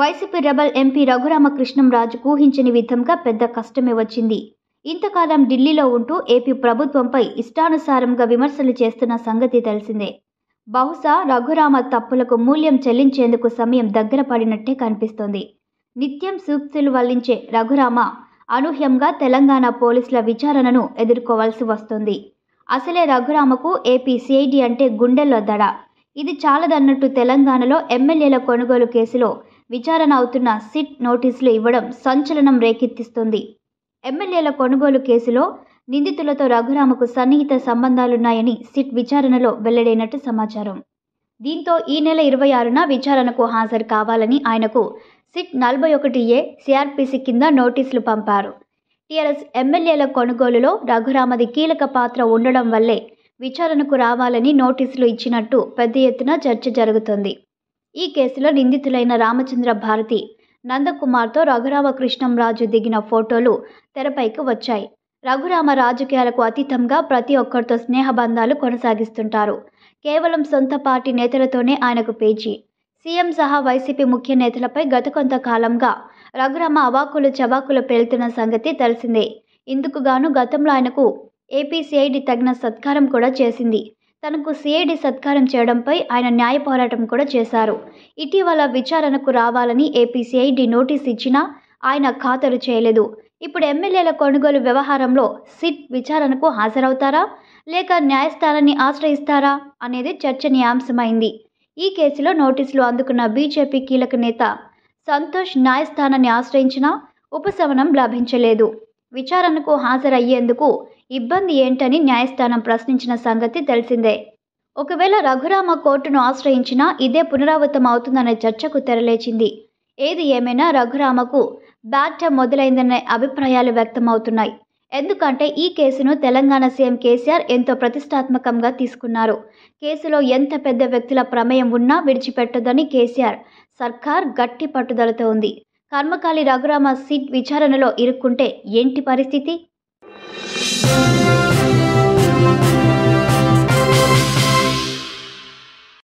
YCP rebel MP రాజు ఊహించని విధంగా పెద్ద కష్టమే వచ్చింది ఇంతకాలం ఢిల్లీలో ఉంటూ ఏపీ ప్రభుత్వంపై ఇష్టానుసారంగా విమర్శలు చేస్తున్న సంగతి తెలిసిందే బహుశా రఘురామ తప్పులకు మూల్యం చెల్లించేందుకు సమయం దగ్గర పడినట్టే కనిపిస్తోంది నిత్యం సూక్తులు వల్లించే రఘురామ అనూహ్యంగా తెలంగాణ పోలీసుల విచారణను ఎదుర్కోవాల్సి వస్తుంది అసలే రఘురామకు ఏపీ సిఐడి అంటే గుండెల్లో దడ ఇది చాలదన్నట్టు తెలంగాణలో ఎమ్మెల్యేల కొనుగోలు కేసులో విచారణ అవుతున్న సిట్ నోటీసులు ఇవ్వడం సంచలనం రేకెత్తిస్తుంది ఎమ్మెల్యేల కొనుగోలు కేసులో నిందితులతో రఘురామకు సన్నిహిత సంబంధాలున్నాయని సిట్ విచారణలో వెల్లడైనట్టు సమాచారం దీంతో ఈ నెల ఇరవై ఆరున విచారణకు హాజరు కావాలని ఆయనకు సిట్ నలభై ఒకటి ఏ సిఆర్పిసి కింద నోటీసులు పంపారు టీఆర్ఎస్ ఎమ్మెల్యేల కొనుగోలులో రఘురామది కీలక పాత్ర ఉండడం వల్లే విచారణకు రావాలని నోటీసులు ఇచ్చినట్టు పెద్ద ఎత్తున చర్చ జరుగుతుంది ఈ కేసులో నిందితులైన రామచంద్ర భారతి నందకుమార్తో రఘురామ రాజు దిగిన ఫోటోలు తెరపైకి వచ్చాయి రఘురామ రాజకీయాలకు అతీతంగా ప్రతి ఒక్కరితో స్నేహబంధాలు కొనసాగిస్తుంటారు కేవలం సొంత పార్టీ నేతలతోనే ఆయనకు పేచీ సీఎం సహా వైసీపీ ముఖ్య నేతలపై గత కొంతకాలంగా రఘురామ అవాకులు చవాకులు పేలుతున్న సంగతి తెలిసిందే ఇందుకుగాను గతంలో ఆయనకు ఏపీసీఐడి తగిన సత్కారం కూడా చేసింది తనకు సిఐడి సత్కారం చేయడంపై ఆయన న్యాయ పోరాటం కూడా చేశారు ఇటీవల విచారణకు రావాలని ఏపీ సిఐడి నోటీస్ ఇచ్చినా ఆయన ఖాతరు చేయలేదు ఇప్పుడు ఎమ్మెల్యేల కొనుగోలు వ్యవహారంలో సిట్ విచారణకు హాజరవుతారా లేక న్యాయస్థానాన్ని ఆశ్రయిస్తారా అనేది చర్చనీయాంశమైంది ఈ కేసులో నోటీసులు అందుకున్న బీజేపీ కీలక నేత సంతోష్ న్యాయస్థానాన్ని ఆశ్రయించినా ఉపశమనం లభించలేదు విచారణకు హాజరయ్యేందుకు ఇబ్బంది ఏంటని న్యాయస్థానం ప్రశ్నించిన సంగతి తెలిసిందే ఒకవేళ రఘురామ కోర్టును ఆశ్రయించినా ఇదే పునరావృతం అవుతుందనే చర్చకు తెరలేచింది ఏది ఏమైనా రఘురామకు బ్యాట్ మొదలైందనే అభిప్రాయాలు వ్యక్తమవుతున్నాయి ఎందుకంటే ఈ కేసును తెలంగాణ సీఎం కేసీఆర్ ఎంతో ప్రతిష్టాత్మకంగా తీసుకున్నారు కేసులో ఎంత పెద్ద వ్యక్తుల ప్రమేయం ఉన్నా విడిచిపెట్టదని కేసీఆర్ సర్కార్ గట్టి పట్టుదలతో ఉంది కర్మకాలి రఘురామ సిట్ విచారణలో ఇరుక్కుంటే ఏంటి పరిస్థితి Thank you.